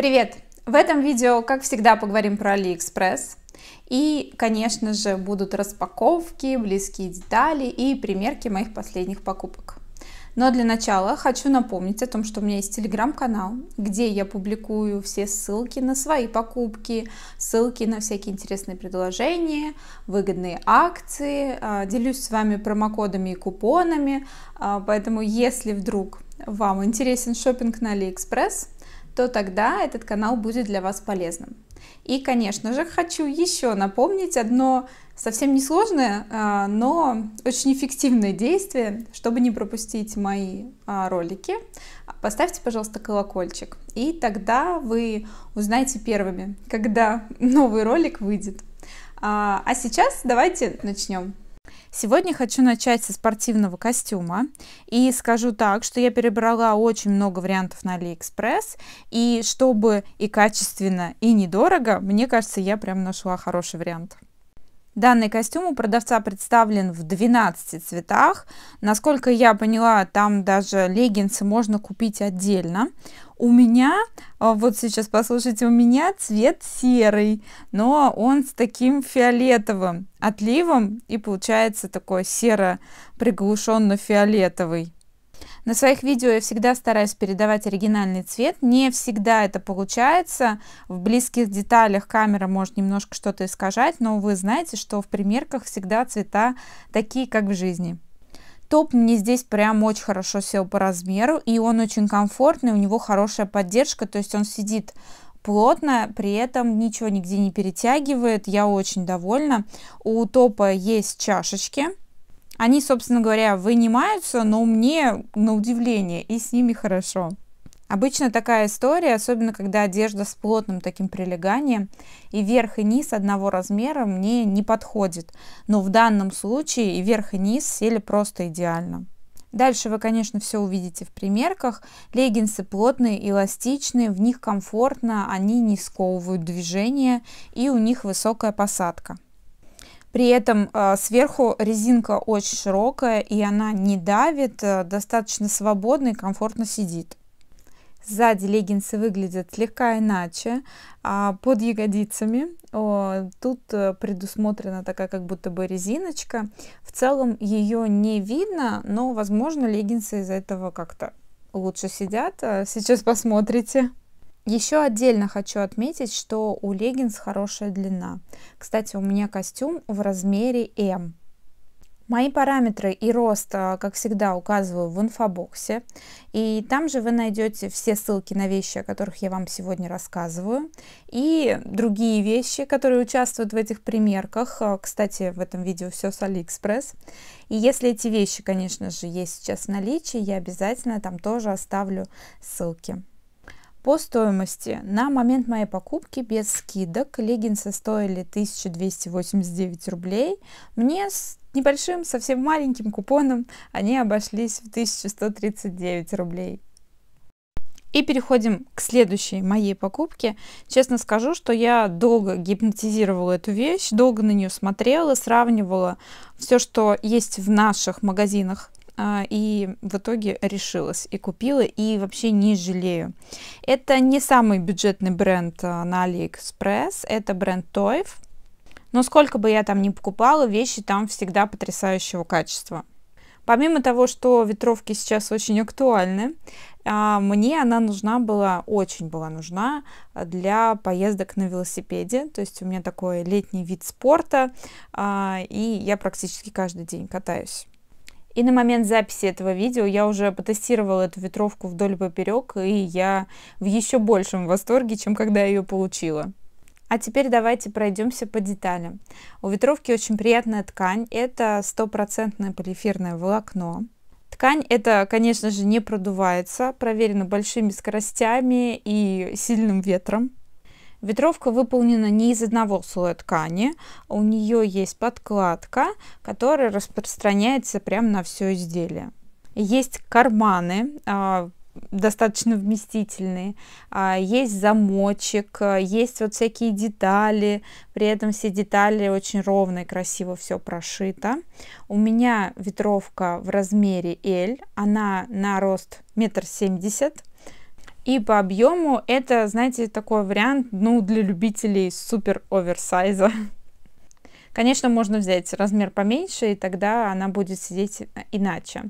Привет! В этом видео, как всегда, поговорим про AliExpress. И, конечно же, будут распаковки, близкие детали и примерки моих последних покупок. Но для начала хочу напомнить о том, что у меня есть телеграм-канал, где я публикую все ссылки на свои покупки, ссылки на всякие интересные предложения, выгодные акции, а, делюсь с вами промокодами и купонами, а, поэтому если вдруг вам интересен шопинг на AliExpress, то тогда этот канал будет для вас полезным. И, конечно же, хочу еще напомнить одно совсем несложное, а, но очень эффективное действие, чтобы не пропустить мои а, ролики. Поставьте, пожалуйста, колокольчик, и тогда вы узнаете первыми, когда новый ролик выйдет. А, а сейчас давайте начнем. Сегодня хочу начать со спортивного костюма и скажу так, что я перебрала очень много вариантов на AliExpress и чтобы и качественно, и недорого, мне кажется, я прям нашла хороший вариант. Данный костюм у продавца представлен в 12 цветах. Насколько я поняла, там даже леггинсы можно купить отдельно. У меня, а, вот сейчас послушайте, у меня цвет серый, но он с таким фиолетовым отливом и получается такой серо-приглушенно-фиолетовый. На своих видео я всегда стараюсь передавать оригинальный цвет. Не всегда это получается. В близких деталях камера может немножко что-то искажать, но вы знаете, что в примерках всегда цвета такие, как в жизни. Топ мне здесь прям очень хорошо сел по размеру, и он очень комфортный, у него хорошая поддержка, то есть он сидит плотно, при этом ничего нигде не перетягивает, я очень довольна. У топа есть чашечки, они, собственно говоря, вынимаются, но мне на удивление и с ними хорошо. Обычно такая история, особенно когда одежда с плотным таким прилеганием и верх и низ одного размера мне не подходит. Но в данном случае и верх и низ сели просто идеально. Дальше вы, конечно, все увидите в примерках. Леггинсы плотные, эластичные, в них комфортно, они не сковывают движение и у них высокая посадка. При этом а, сверху резинка очень широкая и она не давит, э, достаточно свободно и комфортно сидит. Сзади леггинсы выглядят слегка иначе, а, под ягодицами тут э, предусмотрена такая как будто бы резиночка. В целом ее не видно, но возможно леггинсы из-за этого как-то лучше сидят. Э, сейчас посмотрите. Еще отдельно хочу отметить, что у леггинс хорошая длина. Кстати, у меня костюм в размере М. Мои параметры и рост, а, как всегда, указываю в инфобоксе. И там же вы найдете все ссылки на вещи, о которых я вам сегодня рассказываю. И другие вещи, которые участвуют в этих примерках. А, кстати, в этом видео все с Алиэкспресс. И если эти вещи, конечно же, есть сейчас в наличии, я обязательно там тоже оставлю ссылки. По стоимости. На момент моей покупки без скидок леггинсы стоили 1289 рублей. Мне с небольшим, совсем маленьким купоном они обошлись в 1139 рублей. И переходим к следующей моей покупке. Честно скажу, что я долго гипнотизировала эту вещь, долго на нее смотрела, сравнивала все, что есть в наших магазинах а, и в итоге решилась и купила, и вообще не жалею. Это не самый бюджетный бренд а, на AliExpress, это бренд Toyf, но сколько бы я там ни покупала, вещи там всегда потрясающего качества. Помимо того, что ветровки сейчас очень актуальны, а, мне она нужна была, очень была нужна для поездок на велосипеде. То есть у меня такой летний вид спорта, и я практически каждый день катаюсь. И на момент записи этого видео я уже потестировала эту ветровку вдоль и поперек, и я в еще большем восторге, чем когда я ее получила. А теперь давайте пройдемся по деталям. У ветровки очень приятная ткань, это стопроцентное полифирное волокно. Ткань это, конечно же, не продувается, проверено большими скоростями и сильным ветром. Ветровка выполнена не из одного слоя ткани, у нее есть подкладка, которая распространяется прямо на все изделие. Есть карманы, а, достаточно вместительные, а, есть замочек, а, есть вот всякие детали, при этом все детали очень ровно и красиво все прошито. У меня ветровка в размере L, она на рост метр семьдесят, и по объему это, знаете, такой вариант, ну, для любителей супер оверсайза. Конечно, можно взять размер поменьше, и тогда она будет сидеть э, иначе.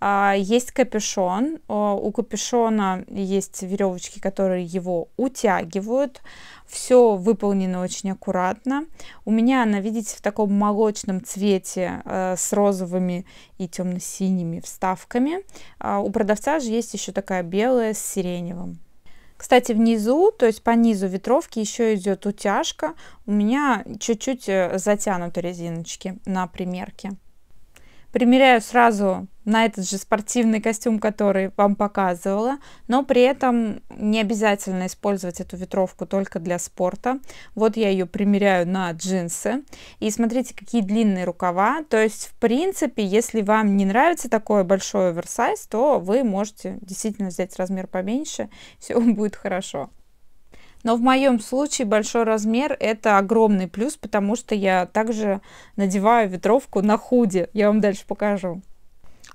А, есть капюшон. У капюшона есть веревочки, которые его утягивают. Все выполнено очень аккуратно. У меня она, видите, в таком молочном цвете э, с розовыми и темно-синими вставками. А, у продавца же есть еще такая белая с сиреневым. Кстати, внизу, то есть по низу ветровки еще идет утяжка. У меня чуть-чуть э, затянуты резиночки на примерке. Примеряю сразу на этот же спортивный костюм, который вам показывала, но при этом не обязательно использовать эту ветровку только для спорта. Вот я ее примеряю на джинсы. И смотрите, какие длинные рукава. То есть, в принципе, если вам не нравится такой большой оверсайз, то вы можете действительно взять размер поменьше, все будет хорошо. Но в моем случае большой размер это огромный плюс, потому что я также надеваю ветровку на худе. Я вам дальше покажу.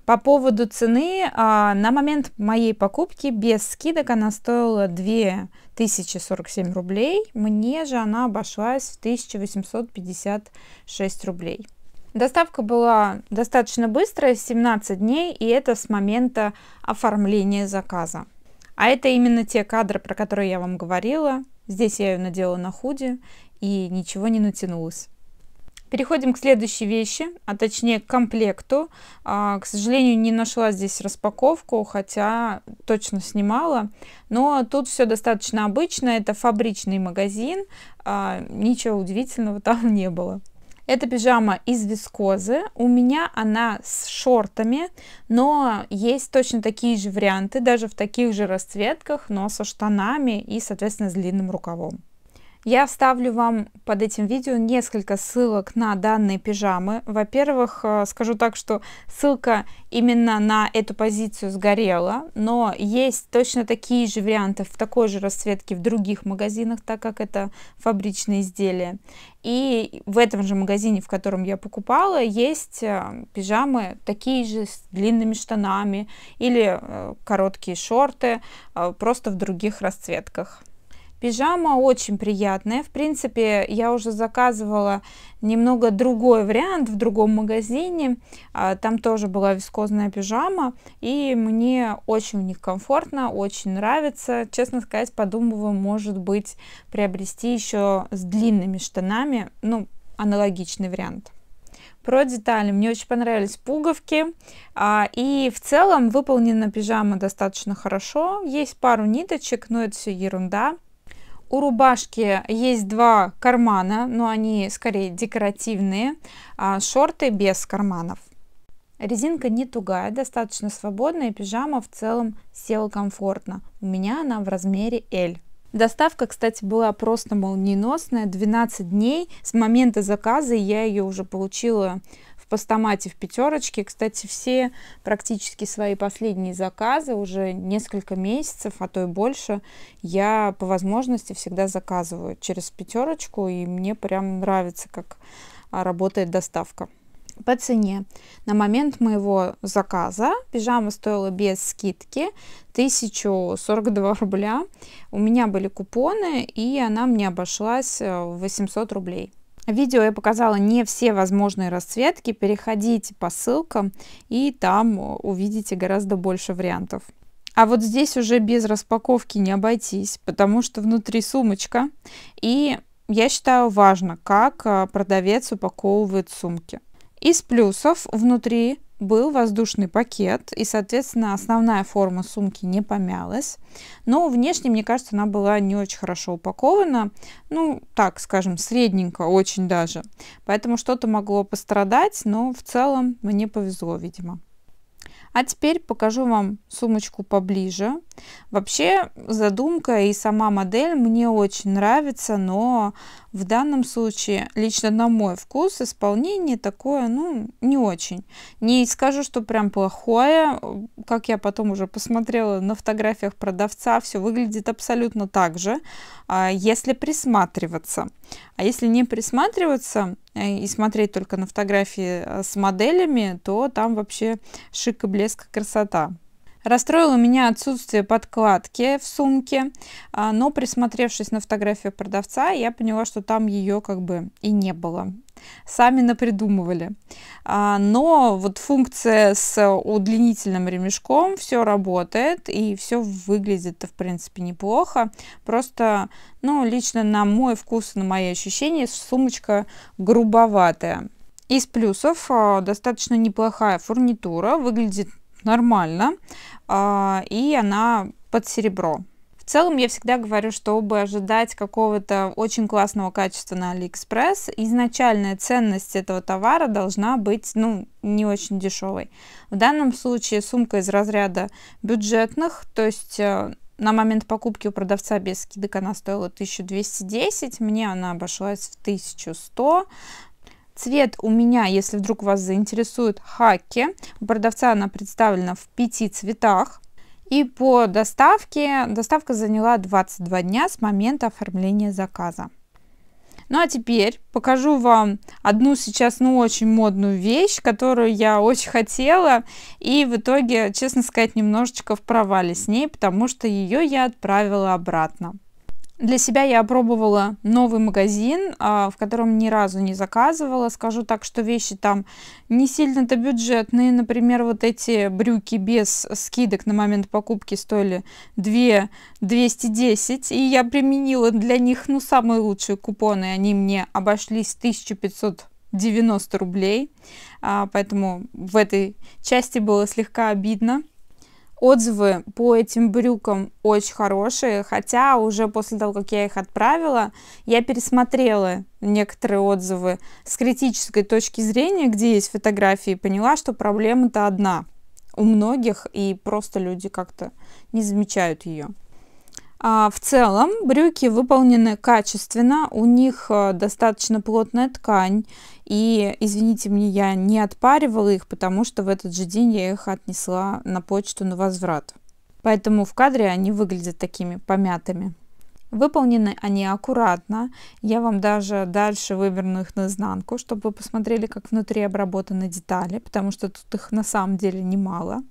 По поводу цены, а, на момент моей покупки без скидок она стоила 2047 рублей, мне же она обошлась в 1856 рублей. Доставка была достаточно быстрая, 17 дней, и это с момента оформления заказа. А это именно те кадры, про которые я вам говорила. Здесь я ее надела на худи, и ничего не натянулось. Переходим к следующей вещи, а точнее к комплекту. А, к сожалению, не нашла здесь распаковку, хотя точно снимала. Но тут все достаточно обычно. Это фабричный магазин. А, ничего удивительного там не было. Это пижама из вискозы. У меня она с шортами, но есть точно такие же варианты, даже в таких же расцветках, но со штанами и, соответственно, с длинным рукавом. Я оставлю вам под этим видео несколько ссылок на данные пижамы. Во-первых, э, скажу так, что ссылка именно на эту позицию сгорела, но есть точно такие же варианты в такой же расцветке в других магазинах, так как это фабричные изделия. И в этом же магазине, в котором я покупала, есть э, пижамы такие же с длинными штанами или э, короткие шорты, просто в других расцветках. Пижама очень приятная. В принципе, я уже заказывала немного другой вариант в другом магазине. А, там тоже была вискозная пижама. И мне очень в них комфортно, очень нравится. Честно сказать, подумываю, может быть, приобрести еще с длинными штанами. Ну, аналогичный вариант про детали. Мне очень понравились пуговки. А, и в целом выполнена пижама достаточно хорошо. Есть пару ниточек, но это все ерунда. У рубашки есть два кармана, но они скорее декоративные, а шорты без карманов. Резинка не тугая, достаточно свободная, пижама в целом села комфортно. У меня она в размере L. Доставка, кстати, была просто молниеносная. 12 дней с момента заказа я ее уже получила в постамате в пятерочке. Кстати, все практически свои последние заказы уже несколько месяцев, а то и больше, я по возможности всегда заказываю через пятерочку, и мне прям нравится, как а, работает доставка. По цене на момент моего заказа пижама стоила без скидки 1042 рубля. У меня были купоны, и она мне обошлась э, в 800 рублей. В видео я показала не все возможные расцветки. Переходите по ссылкам, и там э, увидите гораздо больше вариантов. А вот здесь уже без распаковки не обойтись, потому что внутри сумочка. И я считаю важно, как э, продавец упаковывает сумки. Из плюсов внутри был воздушный пакет, и, соответственно, основная форма сумки не помялась. Но внешне, мне кажется, она была не очень хорошо упакована. Ну, так скажем, средненько очень даже. Поэтому что-то могло пострадать, но в целом мне повезло, видимо. А теперь покажу вам сумочку поближе. Вообще задумка и сама модель мне очень нравится, но в данном случае, лично на мой вкус, исполнение такое, ну, не очень. Не скажу, что прям плохое, как я потом уже посмотрела на фотографиях продавца, все выглядит абсолютно так же, а если присматриваться. А если не присматриваться э, и смотреть только на фотографии э, с моделями, то там вообще шик и блеск красота. Расстроило меня отсутствие подкладки в сумке, а, но присмотревшись на фотографию продавца, я поняла, что там ее как бы и не было. Сами напридумывали. А, но вот функция с удлинительным ремешком все работает и все выглядит в принципе неплохо. Просто, ну, лично на мой вкус и на мои ощущения сумочка грубоватая. Из плюсов а, достаточно неплохая фурнитура, выглядит нормально, а, и она под серебро. В целом я всегда говорю, чтобы ожидать какого-то очень классного качества на Алиэкспресс, изначальная ценность этого товара должна быть, ну, не очень дешевой. В данном случае сумка из разряда бюджетных, то есть э, на момент покупки у продавца без скидок она стоила 1210, мне она обошлась в 1100, Цвет у меня, если вдруг вас заинтересует, хаки. У продавца она представлена в пяти цветах. И по доставке, доставка заняла 22 дня с момента оформления заказа. Ну а теперь покажу вам одну сейчас, ну, очень модную вещь, которую я очень хотела. И в итоге, честно сказать, немножечко в провале с ней, потому что ее я отправила обратно. Для себя я опробовала новый магазин, а, в котором ни разу не заказывала. Скажу так, что вещи там не сильно-то бюджетные. Например, вот эти брюки без скидок на момент покупки стоили 2 210. И я применила для них, ну, самые лучшие купоны. Они мне обошлись 1500 90 рублей, а, поэтому в этой части было слегка обидно. Отзывы по этим брюкам очень хорошие, хотя уже после того, как я их отправила, я пересмотрела некоторые отзывы с критической точки зрения, где есть фотографии, и поняла, что проблема-то одна у многих, и просто люди как-то не замечают ее. А, в целом брюки выполнены качественно, у них э, достаточно плотная ткань. И, извините меня, я не отпаривала их, потому что в этот же день я их отнесла на почту на возврат. Поэтому в кадре они выглядят такими помятыми. Выполнены они аккуратно. Я вам даже дальше выверну их наизнанку, чтобы вы посмотрели, как внутри обработаны детали, потому что тут их на самом деле немало.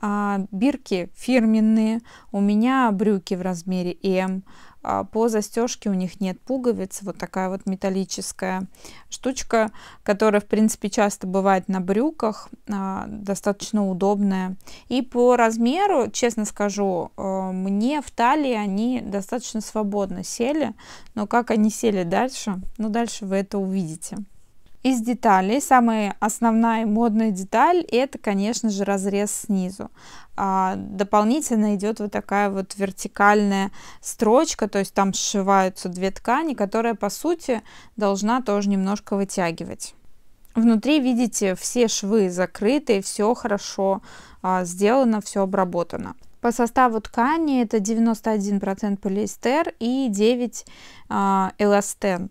А, бирки фирменные. У меня брюки в размере М, а по застежке у них нет пуговиц, вот такая вот металлическая штучка, которая, в принципе, часто бывает на брюках, а, достаточно удобная. И по размеру, честно скажу, э, мне в талии они достаточно свободно сели, но как они сели дальше, ну дальше вы это увидите. Из деталей самая основная модная деталь это, конечно же, разрез снизу. А дополнительно идет вот такая вот вертикальная строчка, то есть там сшиваются две ткани, которая по сути должна тоже немножко вытягивать. Внутри видите все швы закрыты, все хорошо а, сделано, все обработано. По составу ткани это 91% полиэстер и 9 а, эластен.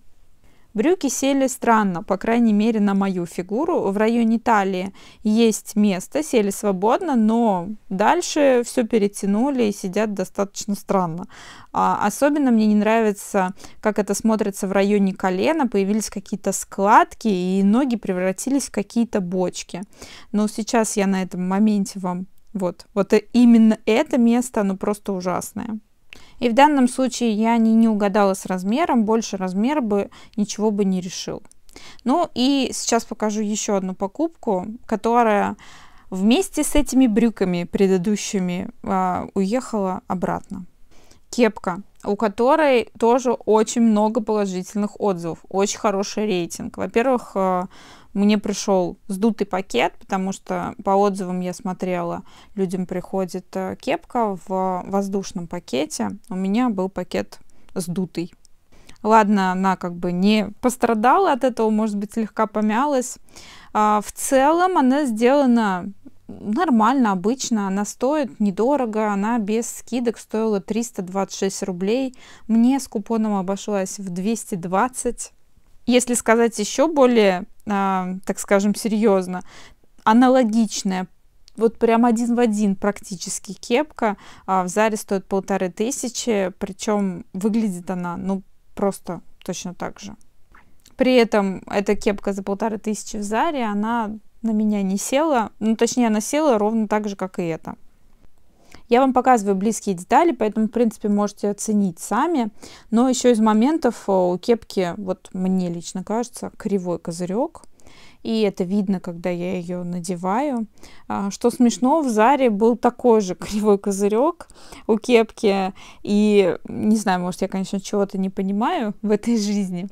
Брюки сели странно, по крайней мере на мою фигуру. В районе талии есть место, сели свободно, но дальше все перетянули и сидят достаточно странно. А, особенно мне не нравится, как это смотрится в районе колена. Появились какие-то складки и ноги превратились в какие-то бочки. Но сейчас я на этом моменте вам вот, вот именно это место, оно просто ужасное. И в данном случае я не, не угадала с размером, больше размер бы ничего бы не решил. Ну и сейчас покажу еще одну покупку, которая вместе с этими брюками предыдущими э, уехала обратно. Кепка, у которой тоже очень много положительных отзывов, очень хороший рейтинг. Во-первых, э, мне пришел сдутый пакет, потому что по отзывам я смотрела, людям приходит э, кепка в воздушном пакете. У меня был пакет сдутый. Ладно, она как бы не пострадала от этого, может быть, слегка помялась. А, в целом она сделана нормально, обычно. Она стоит недорого, она без скидок стоила 326 рублей. Мне с купоном обошлась в 220 если сказать еще более, э, так скажем, серьезно, аналогичная вот прям один в один практически кепка а, в Заре стоит полторы тысячи, причем выглядит она ну просто точно так же. При этом эта кепка за полторы тысячи в Заре, она на меня не села, ну точнее она села ровно так же, как и эта. Я вам показываю близкие детали, поэтому, в принципе, можете оценить сами. Но еще из моментов э, у кепки, вот мне лично кажется, кривой козырек. И это видно, когда я ее надеваю. А, что смешно, в Заре был такой же кривой козырек у кепки. И не знаю, может, я, конечно, чего-то не понимаю в этой жизни.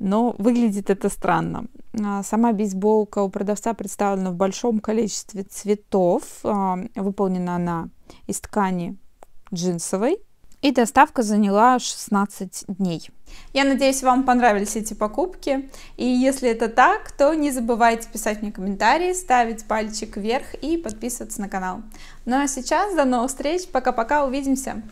Но выглядит это странно. А, сама бейсболка у продавца представлена в большом количестве цветов. А, выполнена она из ткани джинсовой. И доставка заняла 16 дней. Я надеюсь, вам понравились эти покупки. И если это так, то не забывайте писать мне комментарии, ставить пальчик вверх и подписываться на канал. Ну а сейчас до новых встреч. Пока-пока, увидимся.